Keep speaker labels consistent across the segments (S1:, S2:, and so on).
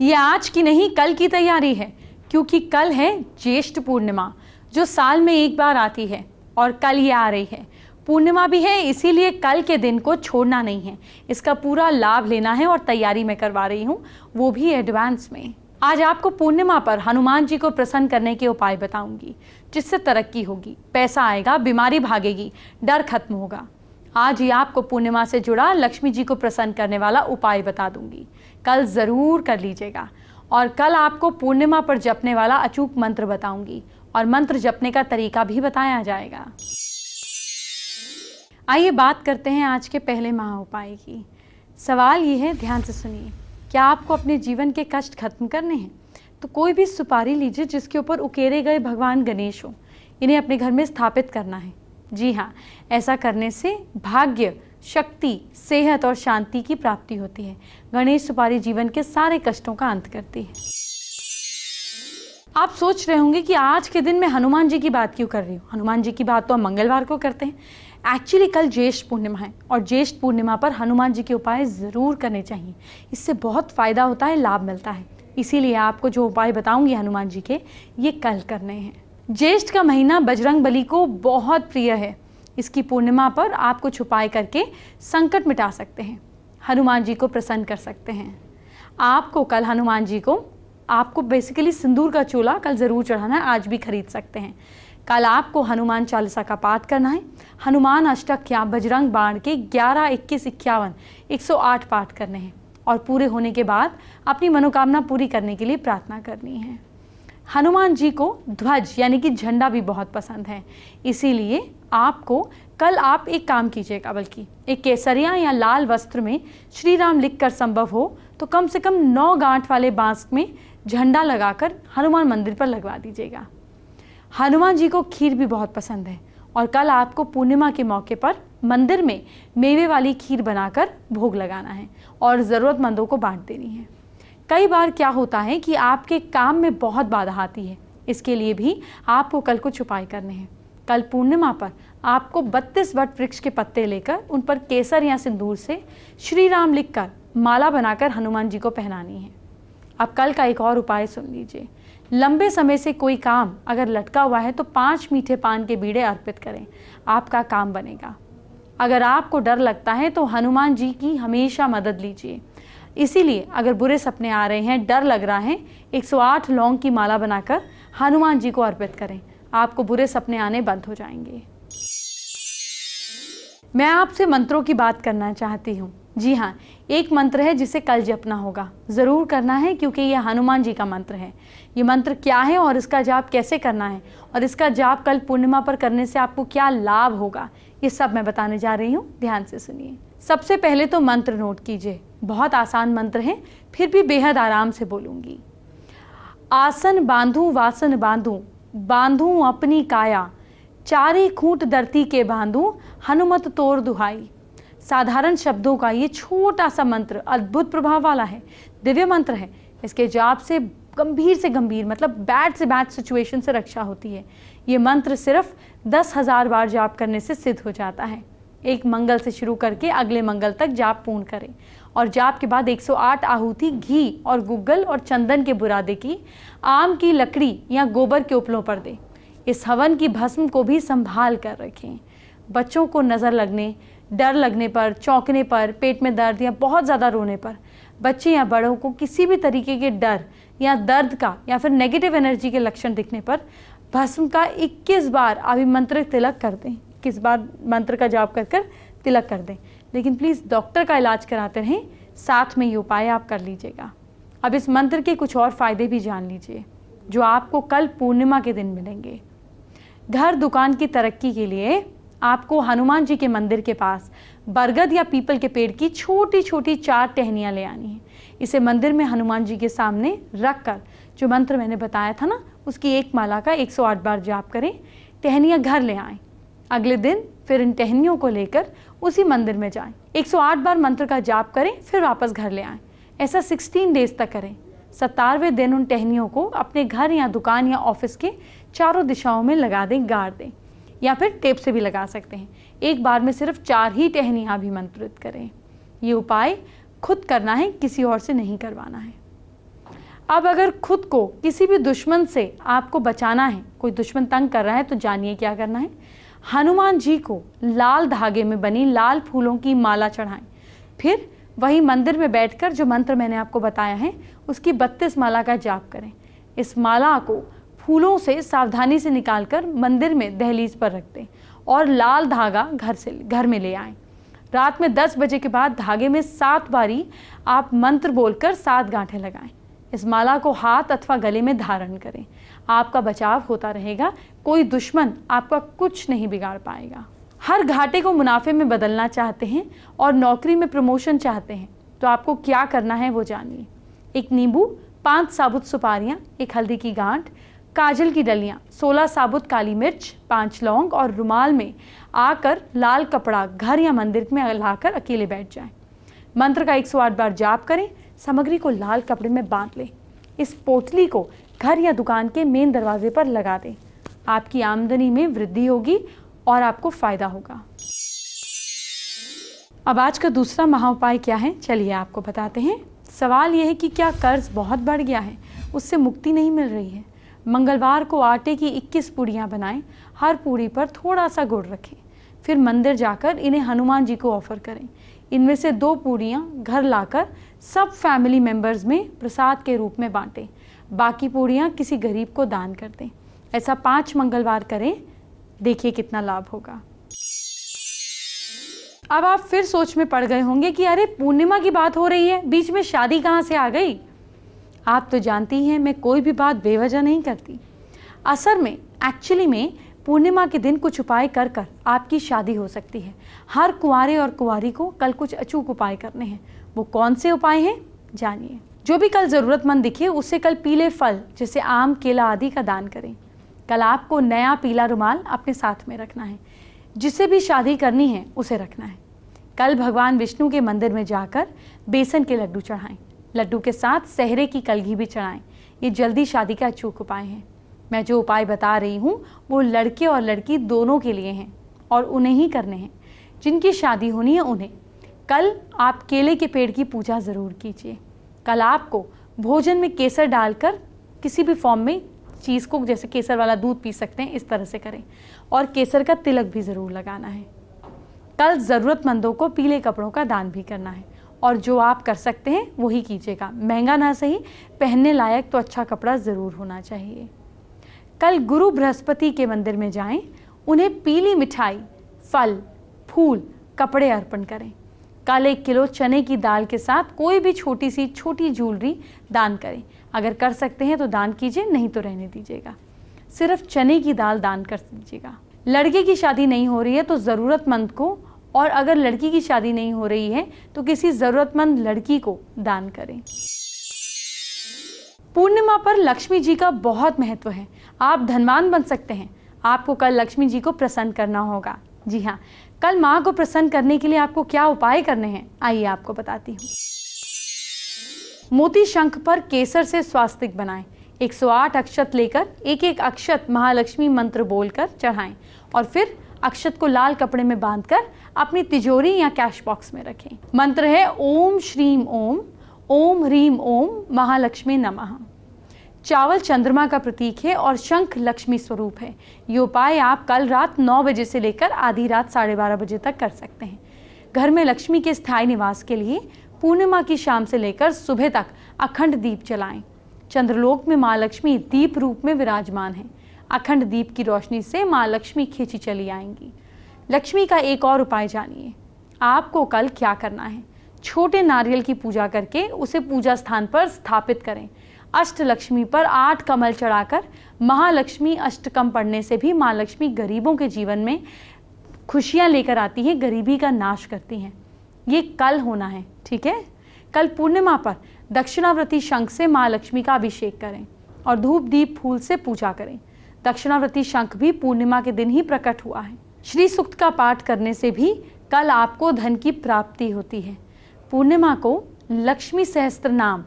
S1: ये आज की नहीं कल की तैयारी है क्योंकि कल है ज्येष्ठ पूर्णिमा जो साल में एक बार आती है और कल ये आ रही है पूर्णिमा भी है इसीलिए कल के दिन को छोड़ना नहीं है इसका पूरा लाभ लेना है और तैयारी मैं करवा रही हूँ वो भी एडवांस में आज आपको पूर्णिमा पर हनुमान जी को प्रसन्न करने के उपाय बताऊंगी जिससे तरक्की होगी पैसा आएगा बीमारी भागेगी डर खत्म होगा आज ही आपको पूर्णिमा से जुड़ा लक्ष्मी जी को प्रसन्न करने वाला उपाय बता दूंगी कल ज़रूर कर लीजिएगा और कल आपको पूर्णिमा पर जपने वाला अचूक मंत्र बताऊंगी और मंत्र जपने का तरीका भी बताया जाएगा आइए बात करते हैं आज के पहले महा उपाय की सवाल ये है ध्यान से सुनिए क्या आपको अपने जीवन के कष्ट खत्म करने हैं तो कोई भी सुपारी लीजिए जिसके ऊपर उकेरे गए भगवान गणेश हो इन्हें अपने घर में स्थापित करना है जी हाँ ऐसा करने से भाग्य शक्ति सेहत और शांति की प्राप्ति होती है गणेश सुपारी जीवन के सारे कष्टों का अंत करती है आप सोच रहे होंगे कि आज के दिन मैं हनुमान जी की बात क्यों कर रही हूँ हनुमान जी की बात तो हम मंगलवार को करते हैं एक्चुअली कल ज्येष्ठ पूर्णिमा है और ज्येष्ठ पूर्णिमा पर हनुमान जी के उपाय ज़रूर करने चाहिए इससे बहुत फ़ायदा होता है लाभ मिलता है इसीलिए आपको जो उपाय बताऊंगी हनुमान जी के ये कल करने हैं ज्येष्ठ का महीना बजरंग बली को बहुत प्रिय है इसकी पूर्णिमा पर आप कुछ उपाय करके संकट मिटा सकते हैं हनुमान जी को प्रसन्न कर सकते हैं आपको कल हनुमान जी को आपको बेसिकली सिंदूर का चोला कल ज़रूर चढ़ाना है आज भी खरीद सकते हैं कल आपको हनुमान चालीसा का पाठ करना है हनुमान अष्टक या बजरंग बाण के ग्यारह इक्कीस इक्यावन एक सौ आठ पाठ करने हैं और पूरे होने के बाद अपनी मनोकामना पूरी करने के लिए प्रार्थना करनी है हनुमान जी को ध्वज यानी कि झंडा भी बहुत पसंद है इसीलिए आपको कल आप एक काम कीजिएगा बल्कि एक केसरिया या लाल वस्त्र में श्री राम लिख कर संभव हो तो कम से कम नौ गांठ वाले बांस में झंडा लगाकर हनुमान मंदिर पर लगवा दीजिएगा हनुमान जी को खीर भी बहुत पसंद है और कल आपको पूर्णिमा के मौके पर मंदिर में मेवे वाली खीर बनाकर भोग लगाना है और ज़रूरतमंदों को बांट देनी है कई बार क्या होता है कि आपके काम में बहुत बाधा आती है इसके लिए भी आपको कल कुछ उपाय करने हैं कल पूर्णिमा पर आपको 32 वट वृक्ष के पत्ते लेकर उन पर केसर या सिंदूर से श्री राम लिखकर माला बनाकर हनुमान जी को पहनानी है अब कल का एक और उपाय सुन लीजिए लंबे समय से कोई काम अगर लटका हुआ है तो पाँच मीठे पान के बीड़े अर्पित करें आपका काम बनेगा अगर आपको डर लगता है तो हनुमान जी की हमेशा मदद लीजिए इसीलिए अगर बुरे सपने आ रहे हैं डर लग रहा है 108 लौंग की माला बनाकर हनुमान जी को अर्पित करें आपको बुरे सपने आने बंद हो जाएंगे मैं आपसे मंत्रों की बात करना चाहती हूँ जी हाँ एक मंत्र है जिसे कल जपना होगा ज़रूर करना है क्योंकि ये हनुमान जी का मंत्र है ये मंत्र क्या है और इसका जाप कैसे करना है और इसका जाप कल पूर्णिमा पर करने से आपको क्या लाभ होगा ये सब मैं बताने जा रही हूँ ध्यान से सुनिए सबसे पहले तो मंत्र नोट कीजिए बहुत आसान मंत्र हैं फिर भी बेहद आराम से बोलूँगी आसन बांधूं वासन बांधूं बांधूं अपनी काया चारी खूंट धरती के बांधूं हनुमत तोड़ दुहाई साधारण शब्दों का ये छोटा सा मंत्र अद्भुत प्रभाव वाला है दिव्य मंत्र है इसके जाप से गंभीर से गंभीर मतलब बैड से बैड सिचुएशन से रक्षा होती है ये मंत्र सिर्फ दस हज़ार बार जाप करने से सिद्ध हो जाता है एक मंगल से शुरू करके अगले मंगल तक जाप पूर्ण करें और जाप के बाद 108 आहुति घी और गुग्गल और चंदन के बुरादे की आम की लकड़ी या गोबर के उपलों पर दें इस हवन की भस्म को भी संभाल कर रखें बच्चों को नज़र लगने डर लगने पर चौंकने पर पेट में दर्द या बहुत ज़्यादा रोने पर बच्चे या बड़ों को किसी भी तरीके के डर या दर्द का या फिर नेगेटिव एनर्जी के लक्षण दिखने पर भस्म का 21 बार अभिमंत्रित तिलक कर दें किस बार मंत्र का जाप कर कर तिलक कर दें लेकिन प्लीज़ डॉक्टर का इलाज कराते रहें साथ में ये उपाय आप कर लीजिएगा अब इस मंत्र के कुछ और फ़ायदे भी जान लीजिए जो आपको कल पूर्णिमा के दिन मिलेंगे घर दुकान की तरक्की के लिए आपको हनुमान जी के मंदिर के पास बरगद या पीपल के पेड़ की छोटी छोटी चार टहनियाँ ले आनी है इसे मंदिर में हनुमान जी के सामने रख कर जो मंत्र मैंने बताया था ना उसकी एक माला का 108 बार जाप करें टहनियाँ घर ले आएं अगले दिन फिर इन टहनियों को लेकर उसी मंदिर में जाएं 108 बार मंत्र का जाप करें फिर वापस घर ले आएं ऐसा 16 डेज तक करें सत्तारवें दिन उन टहनियों को अपने घर या दुकान या ऑफिस के चारों दिशाओं में लगा दें गाड़ दें या फिर टेप से भी लगा सकते हैं एक बार में सिर्फ चार ही टहनियाँ भी मंत्रित करें ये उपाय खुद करना है किसी और से नहीं करवाना है अब अगर खुद को किसी भी दुश्मन से आपको बचाना है कोई दुश्मन तंग कर रहा है तो जानिए क्या करना है हनुमान जी को लाल धागे में बनी लाल फूलों की माला चढ़ाएं फिर वही मंदिर में बैठकर जो मंत्र मैंने आपको बताया है उसकी बत्तीस माला का जाप करें इस माला को फूलों से सावधानी से निकालकर मंदिर में दहलीज पर रख दें और लाल धागा घर से घर में ले आएं रात में 10 बजे के बाद धागे में सात बारी आप मंत्र बोलकर सात गांठें लगाएं इस माला को हाथ अथवा गले में धारण करें आपका बचाव होता रहेगा कोई दुश्मन आपका कुछ नहीं बिगाड़ पाएगा हर घाटे को मुनाफे में बदलना चाहते हैं और नौकरी में प्रमोशन चाहते हैं तो आपको क्या करना है वो जानिए एक नींबू पांच साबुत सुपारियाँ एक हल्दी की गांठ काजल की डलियाँ सोलह साबुत काली मिर्च पांच लौंग और रुमाल में आकर लाल कपड़ा घर या मंदिर में लाकर अकेले बैठ जाएं। मंत्र का एक सौ आठ बार जाप करें सामग्री को लाल कपड़े में बांध लें इस पोटली को घर या दुकान के मेन दरवाजे पर लगा दें आपकी आमदनी में वृद्धि होगी और आपको फ़ायदा होगा अब आज का दूसरा महा उपाय क्या है चलिए आपको बताते हैं सवाल यह है कि क्या कर्ज बहुत बढ़ गया है उससे मुक्ति नहीं मिल रही है मंगलवार को आटे की 21 पूड़ियाँ बनाएं हर पूड़ी पर थोड़ा सा गुड़ रखें फिर मंदिर जाकर इन्हें हनुमान जी को ऑफ़र करें इनमें से दो पूड़ियाँ घर लाकर सब फैमिली मेम्बर्स में प्रसाद के रूप में बांटें बाकी पूड़ियाँ किसी गरीब को दान कर दें ऐसा पाँच मंगलवार करें देखिए कितना लाभ होगा अब आप फिर सोच में पड़ गए होंगे कि अरे पूर्णिमा की बात हो रही है बीच में शादी कहाँ से आ गई आप तो जानती हैं मैं कोई भी बात बेवजह नहीं करती असल में एक्चुअली में पूर्णिमा के दिन कुछ उपाय कर कर आपकी शादी हो सकती है हर कुंवारे और कुंवारी को कल कुछ अचूक उपाय करने हैं वो कौन से उपाय हैं जानिए जो भी कल ज़रूरतमंद दिखे उसे कल पीले फल जैसे आम केला आदि का दान करें कल आपको नया पीला रुमाल अपने साथ में रखना है जिसे भी शादी करनी है उसे रखना है कल भगवान विष्णु के मंदिर में जाकर बेसन के लड्डू चढ़ाएं लड्डू के साथ सहरे की कलगी भी चढ़ाएं ये जल्दी शादी का अचूक उपाय है मैं जो उपाय बता रही हूँ वो लड़के और लड़की दोनों के लिए हैं और उन्हें ही करने हैं जिनकी शादी होनी है उन्हें कल आप केले के पेड़ की पूजा ज़रूर कीजिए कल आपको भोजन में केसर डालकर किसी भी फॉर्म में चीज़ को जैसे केसर वाला दूध पी सकते हैं इस तरह से करें और केसर का तिलक भी ज़रूर लगाना है कल ज़रूरतमंदों को पीले कपड़ों का दान भी करना है और जो आप कर सकते हैं वही कीजिएगा महंगा ना सही पहनने लायक तो अच्छा कपड़ा ज़रूर होना चाहिए कल गुरु बृहस्पति के मंदिर में जाएं, उन्हें पीली मिठाई फल फूल कपड़े अर्पण करें काले एक किलो चने की दाल के साथ कोई भी छोटी सी छोटी ज्वेलरी दान करें अगर कर सकते हैं तो दान कीजिए नहीं तो रहने दीजिएगा सिर्फ चने की दाल दान कर दीजिएगा लड़के की शादी नहीं हो रही है तो ज़रूरतमंद को और अगर लड़की की शादी नहीं हो रही है तो किसी ज़रूरतमंद लड़की को दान करें पूर्णिमा पर लक्ष्मी जी का बहुत महत्व है आप धनवान बन सकते हैं आपको कल लक्ष्मी जी को प्रसन्न करना होगा जी हाँ कल माँ को प्रसन्न करने के लिए आपको क्या उपाय करने हैं आइए आपको बताती हूँ मोती शंख पर केसर से स्वास्तिक बनाएं 108 अक्षत लेकर एक एक अक्षत महालक्ष्मी मंत्र बोलकर चढ़ाएं और फिर अक्षत को लाल कपड़े में बांधकर अपनी तिजोरी या कैश बॉक्स में रखें मंत्र है ओम श्रीम ओम ओम ह्रीम ओम महालक्ष्मी नमः चावल चंद्रमा का प्रतीक है और शंख लक्ष्मी स्वरूप है ये उपाय आप कल रात नौ बजे से लेकर आधी रात साढ़े बारह बजे तक कर सकते हैं घर में लक्ष्मी के स्थायी निवास के लिए पूर्णिमा की शाम से लेकर सुबह तक अखंड दीप चलाएं चंद्रलोक में माँ लक्ष्मी दीप रूप में विराजमान है अखंड दीप की रोशनी से माँ लक्ष्मी खींची चली आएंगी लक्ष्मी का एक और उपाय जानिए आपको कल क्या करना है छोटे नारियल की पूजा करके उसे पूजा स्थान पर स्थापित करें अष्टलक्ष्मी पर आठ कमल चढ़ाकर महालक्ष्मी अष्टकम पढ़ने से भी माँ लक्ष्मी गरीबों के जीवन में खुशियाँ लेकर आती हैं गरीबी का नाश करती हैं ये कल होना है ठीक है कल पूर्णिमा पर दक्षिणाव्रती शंख से माँ लक्ष्मी का अभिषेक करें और धूप दीप फूल से पूजा करें दक्षिणाव्रती शंख भी पूर्णिमा के दिन ही प्रकट हुआ है श्री सूक्त का पाठ करने से भी कल आपको धन की प्राप्ति होती है पूर्णिमा को लक्ष्मी सहस्त्र नाम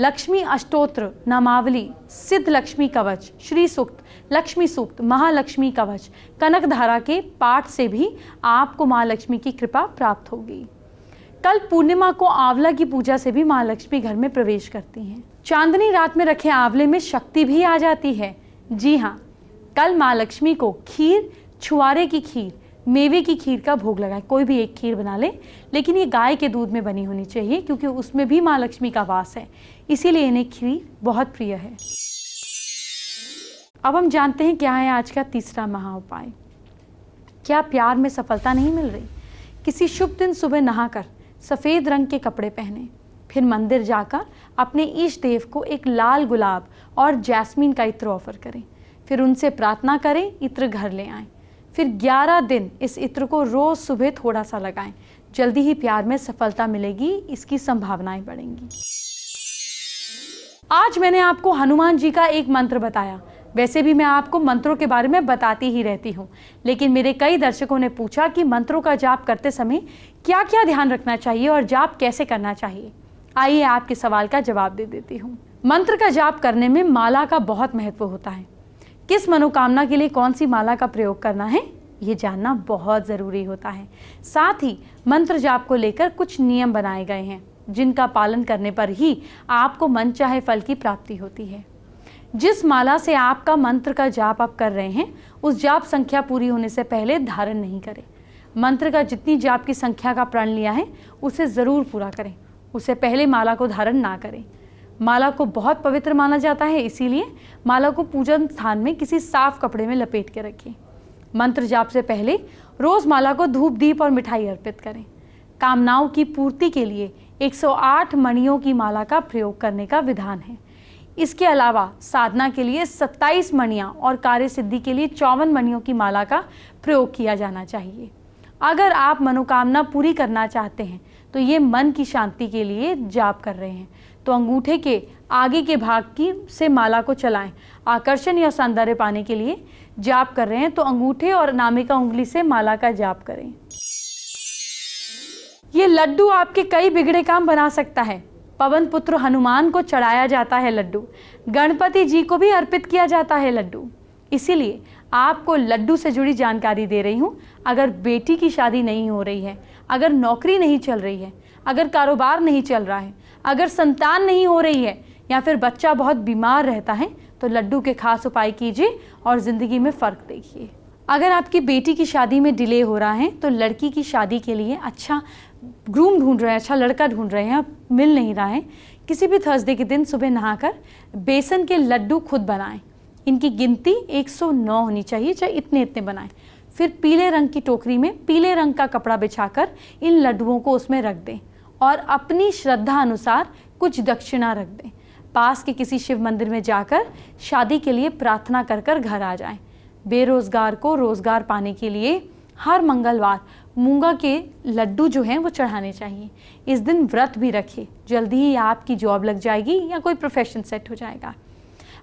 S1: लक्ष्मी अष्टोत्र नामावली सिद्ध लक्ष्मी कवच श्री सूक्त लक्ष्मी सूक्त महालक्ष्मी कवच कनक धारा के पाठ से भी आपको माँ लक्ष्मी की कृपा प्राप्त होगी कल पूर्णिमा को आंवला की पूजा से भी माँ लक्ष्मी घर में प्रवेश करती हैं चांदनी रात में रखे आंवले में शक्ति भी आ जाती है जी हाँ कल माँ लक्ष्मी को खीर छुआरे की खीर मेवे की खीर का भोग लगाएं कोई भी एक खीर बना लें लेकिन ये गाय के दूध में बनी होनी चाहिए क्योंकि उसमें भी माँ लक्ष्मी का वास है इसीलिए इन्हें खीर बहुत प्रिय है अब हम जानते हैं क्या है आज का तीसरा महा उपाय क्या प्यार में सफलता नहीं मिल रही किसी शुभ दिन सुबह नहाकर सफ़ेद रंग के कपड़े पहने फिर मंदिर जाकर अपने ईष्ट देव को एक लाल गुलाब और जैस्मीन का इत्र ऑफर करें फिर उनसे प्रार्थना करें इत्र घर ले आएं फिर 11 दिन इस इत्र को रोज़ सुबह थोड़ा सा लगाएं जल्दी ही प्यार में सफलता मिलेगी इसकी संभावनाएं बढ़ेंगी आज मैंने आपको हनुमान जी का एक मंत्र बताया वैसे भी मैं आपको मंत्रों के बारे में बताती ही रहती हूँ लेकिन मेरे कई दर्शकों ने पूछा कि मंत्रों का जाप करते समय क्या क्या ध्यान रखना चाहिए और जाप कैसे करना चाहिए आइए आपके सवाल का जवाब दे देती हूँ मंत्र का जाप करने में माला का बहुत महत्व होता है किस मनोकामना के लिए कौन सी माला का प्रयोग करना है ये जानना बहुत ज़रूरी होता है साथ ही मंत्र जाप को लेकर कुछ नियम बनाए गए हैं जिनका पालन करने पर ही आपको मन चाहे फल की प्राप्ति होती है जिस माला से आपका मंत्र का जाप आप कर रहे हैं उस जाप संख्या पूरी होने से पहले धारण नहीं करें मंत्र का जितनी जाप की संख्या का प्रण लिया है उसे ज़रूर पूरा करें उसे पहले माला को धारण ना करें माला को बहुत पवित्र माना जाता है इसीलिए माला को पूजन स्थान में किसी साफ कपड़े में लपेट के रखें मंत्र जाप से पहले रोज़ माला को धूप दीप और मिठाई अर्पित करें कामनाओं की पूर्ति के लिए 108 मणियों की माला का प्रयोग करने का विधान है इसके अलावा साधना के लिए 27 मणियाँ और कार्य सिद्धि के लिए चौवन मणियों की माला का प्रयोग किया जाना चाहिए अगर आप मनोकामना पूरी करना चाहते हैं तो ये मन की शांति के लिए जाप कर रहे हैं तो अंगूठे के आगे के भाग की से माला को चलाएं आकर्षण या सौंदर्य पाने के लिए जाप कर रहे हैं तो अंगूठे और नामिका उंगली से माला का जाप करें ये लड्डू आपके कई बिगड़े काम बना सकता है पवन पुत्र हनुमान को चढ़ाया जाता है लड्डू गणपति जी को भी अर्पित किया जाता है लड्डू इसीलिए आपको लड्डू से जुड़ी जानकारी दे रही हूँ अगर बेटी की शादी नहीं हो रही है अगर नौकरी नहीं चल रही है अगर कारोबार नहीं चल रहा है अगर संतान नहीं हो रही है या फिर बच्चा बहुत बीमार रहता है तो लड्डू के खास उपाय कीजिए और ज़िंदगी में फ़र्क देखिए अगर आपकी बेटी की शादी में डिले हो रहा है तो लड़की की शादी के लिए अच्छा ग्रूम ढूंढ रहे हैं अच्छा लड़का ढूंढ रहे हैं मिल नहीं रहा है किसी भी थर्सडे के दिन सुबह नहाकर बेसन के लड्डू खुद बनाएं इनकी गिनती 109 होनी चाहिए चाहे इतने इतने बनाएं फिर पीले रंग की टोकरी में पीले रंग का कपड़ा बिछाकर इन लड्डुओं को उसमें रख दें और अपनी श्रद्धा अनुसार कुछ दक्षिणा रख दें पास के किसी शिव मंदिर में जाकर शादी के लिए प्रार्थना कर कर घर आ जाएं। बेरोज़गार को रोज़गार पाने के लिए हर मंगलवार मूंगा के लड्डू जो हैं वो चढ़ाने चाहिए इस दिन व्रत भी रखें जल्दी ही आपकी जॉब लग जाएगी या कोई प्रोफेशन सेट हो जाएगा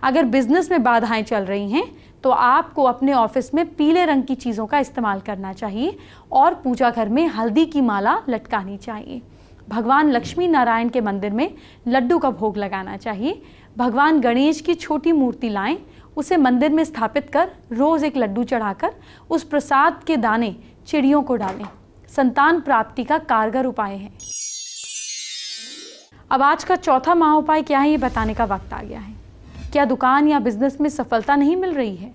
S1: अगर बिजनेस में बाधाएं चल रही हैं तो आपको अपने ऑफिस में पीले रंग की चीज़ों का इस्तेमाल करना चाहिए और पूजा घर में हल्दी की माला लटकानी चाहिए भगवान लक्ष्मी नारायण के मंदिर में लड्डू का भोग लगाना चाहिए भगवान गणेश की छोटी मूर्ति लाएं उसे मंदिर में स्थापित कर रोज़ एक लड्डू चढ़ाकर उस प्रसाद के दाने चिड़ियों को डालें संतान प्राप्ति का कारगर उपाय है अब आज का चौथा महा उपाय क्या है ये बताने का वक्त आ गया है क्या दुकान या बिजनेस में सफलता नहीं मिल रही है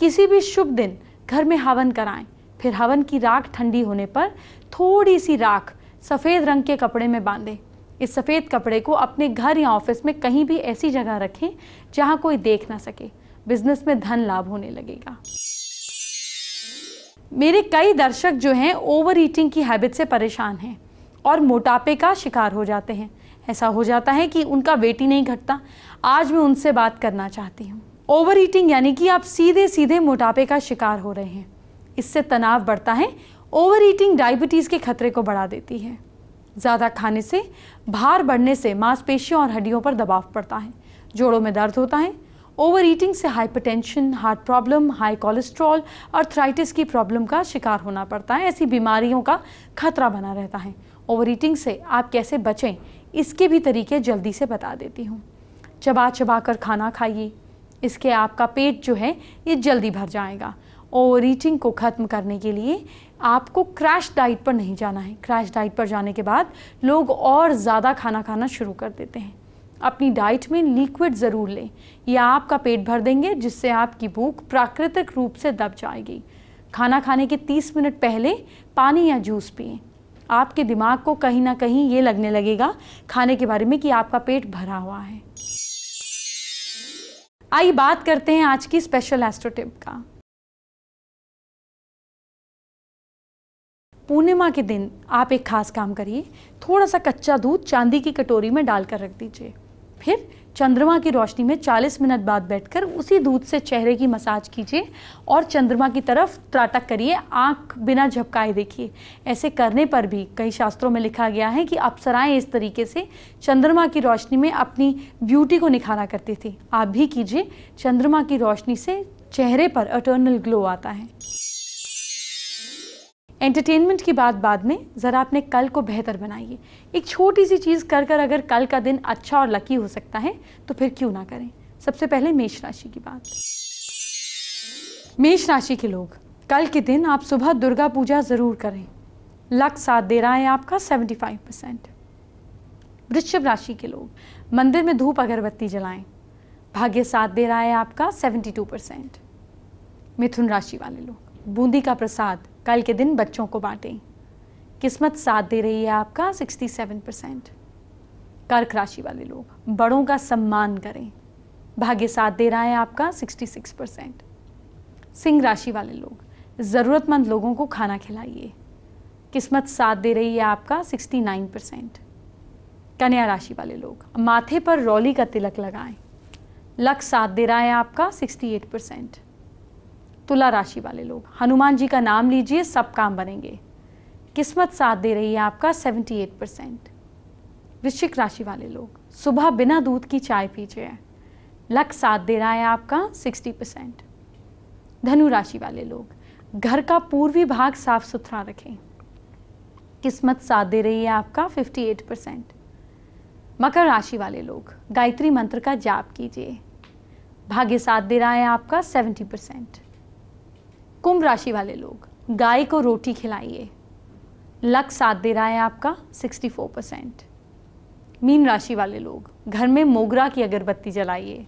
S1: किसी भी शुभ दिन घर में हवन कराएं फिर हवन की राख ठंडी होने पर थोड़ी सी राख सफ़ेद रंग के कपड़े में बांधें इस सफ़ेद कपड़े को अपने घर या ऑफिस में कहीं भी ऐसी जगह रखें जहां कोई देख ना सके बिजनेस में धन लाभ होने लगेगा मेरे कई दर्शक जो हैं ओवर ईटिंग की हैबिट से परेशान हैं और मोटापे का शिकार हो जाते हैं ऐसा हो जाता है कि उनका वेट ही नहीं घटता आज मैं उनसे बात करना चाहती हूँ ओवर ईटिंग यानी कि आप सीधे सीधे मोटापे का शिकार हो रहे हैं इससे तनाव बढ़ता है ओवर ईटिंग डायबिटीज़ के खतरे को बढ़ा देती है ज़्यादा खाने से भार बढ़ने से मांसपेशियों और हड्डियों पर दबाव पड़ता है जोड़ों में दर्द होता है ओवर ईटिंग से hypertension, heart problem high cholesterol arthritis की प्रॉब्लम का शिकार होना पड़ता है ऐसी बीमारियों का खतरा बना रहता है ओवर ईटिंग से आप कैसे बचें इसके भी तरीके जल्दी से बता देती हूँ चबा चबा कर खाना खाइए इसके आपका पेट जो है ये जल्दी भर जाएगा ओवर ईटिंग को ख़त्म करने के लिए आपको क्रैश डाइट पर नहीं जाना है क्रैश डाइट पर जाने के बाद लोग और ज़्यादा खाना खाना शुरू कर देते हैं अपनी डाइट में लिक्विड ज़रूर लें यह आपका पेट भर देंगे जिससे आपकी भूख प्राकृतिक रूप से दब जाएगी खाना खाने के 30 मिनट पहले पानी या जूस पिए आपके दिमाग को कहीं ना कहीं ये लगने लगेगा खाने के बारे में कि आपका पेट भरा हुआ है आइए बात करते हैं आज की स्पेशल एस्ट्रोटिप का पूर्णिमा के दिन आप एक खास काम करिए थोड़ा सा कच्चा दूध चांदी की कटोरी में डालकर रख दीजिए फिर चंद्रमा की रोशनी में 40 मिनट बाद बैठकर उसी दूध से चेहरे की मसाज कीजिए और चंद्रमा की तरफ त्राटक करिए आंख बिना झपकाए देखिए ऐसे करने पर भी कई शास्त्रों में लिखा गया है कि अप्सराएं इस तरीके से चंद्रमा की रोशनी में अपनी ब्यूटी को निखारा करती थी आप भी कीजिए चंद्रमा की रोशनी से चेहरे पर अटर्नल ग्लो आता है एंटरटेनमेंट की बात बाद में ज़रा अपने कल को बेहतर बनाइए एक छोटी सी चीज़ कर कर अगर कल का दिन अच्छा और लकी हो सकता है तो फिर क्यों ना करें सबसे पहले मेष राशि की बात मेष राशि के लोग कल के दिन आप सुबह दुर्गा पूजा ज़रूर करें लक साथ दे रहा है आपका 75 परसेंट वृश्चिक राशि के लोग मंदिर में धूप अगरबत्ती जलाएं भाग्य साथ दे रहा है आपका 72 परसेंट मिथुन राशि वाले लोग बूंदी का प्रसाद कल के दिन बच्चों को बांटें किस्मत साथ दे रही है आपका 67 परसेंट कर्क राशि वाले लोग बड़ों का सम्मान करें भाग्य साथ दे रहा है आपका 66 परसेंट सिंह राशि वाले लोग ज़रूरतमंद लोगों को खाना खिलाइए किस्मत साथ दे रही है आपका 69 परसेंट कन्या राशि वाले लोग माथे पर रौली का तिलक लगाएं लक साथ दे रहा है आपका 68 परसेंट तुला राशि वाले लोग हनुमान जी का नाम लीजिए सब काम बनेंगे किस्मत साथ दे रही है आपका 78 परसेंट वृश्चिक राशि वाले लोग सुबह बिना दूध की चाय पीजिए लक साथ दे रहा है आपका 60 परसेंट धनु राशि वाले लोग घर का पूर्वी भाग साफ सुथरा रखें किस्मत साथ दे रही है आपका 58 परसेंट मकर राशि वाले लोग गायत्री मंत्र का जाप कीजिए भाग्य साथ दे रहा है आपका 70 परसेंट कुंभ राशि वाले लोग गाय को रोटी खिलाइए लक साथ दे रहा है आपका 64 परसेंट मीन राशि वाले लोग घर में मोगरा की अगरबत्ती जलाइए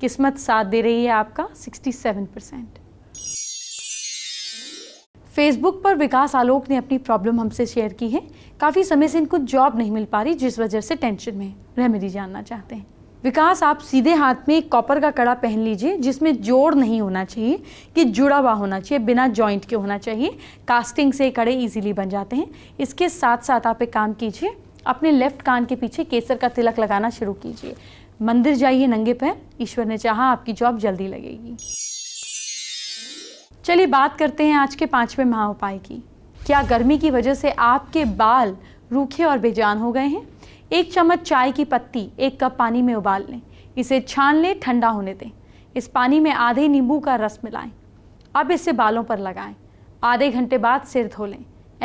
S1: किस्मत साथ दे रही है आपका 67 परसेंट फेसबुक पर विकास आलोक ने अपनी प्रॉब्लम हमसे शेयर की है काफ़ी समय से इनको जॉब नहीं मिल पा रही जिस वजह से टेंशन में रेमेडी जानना चाहते हैं विकास आप सीधे हाथ में एक कॉपर का कड़ा पहन लीजिए जिसमें जोड़ नहीं होना चाहिए कि जुड़ा हुआ होना चाहिए बिना जॉइंट के होना चाहिए कास्टिंग से कड़े ईजिली बन जाते हैं इसके साथ साथ आप एक काम कीजिए अपने लेफ्ट कान के पीछे केसर का तिलक लगाना शुरू कीजिए मंदिर जाइए नंगे पैर ईश्वर ने चाहा आपकी जॉब जल्दी लगेगी चलिए बात करते हैं आज के पाँचवें महा उपाय की क्या गर्मी की वजह से आपके बाल रूखे और बेजान हो गए हैं एक चम्मच चाय की पत्ती एक कप पानी में उबाल लें इसे छान लें ठंडा होने दें इस पानी में आधे नींबू का रस मिलाएं अब इसे बालों पर लगाएं आधे घंटे बाद सिर धो लें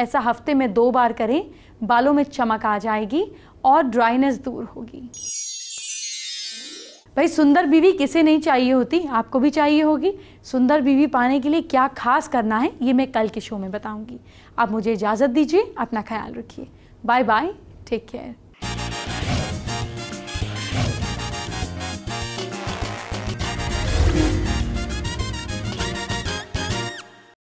S1: ऐसा हफ्ते में दो बार करें बालों में चमक आ जाएगी और ड्राइनेस दूर होगी भाई सुंदर बीवी किसे नहीं चाहिए होती आपको भी चाहिए होगी सुंदर बीवी पाने के लिए क्या खास करना है ये मैं कल के शो में बताऊंगी आप मुझे इजाज़त दीजिए अपना ख्याल रखिए बाय बाय टेक केयर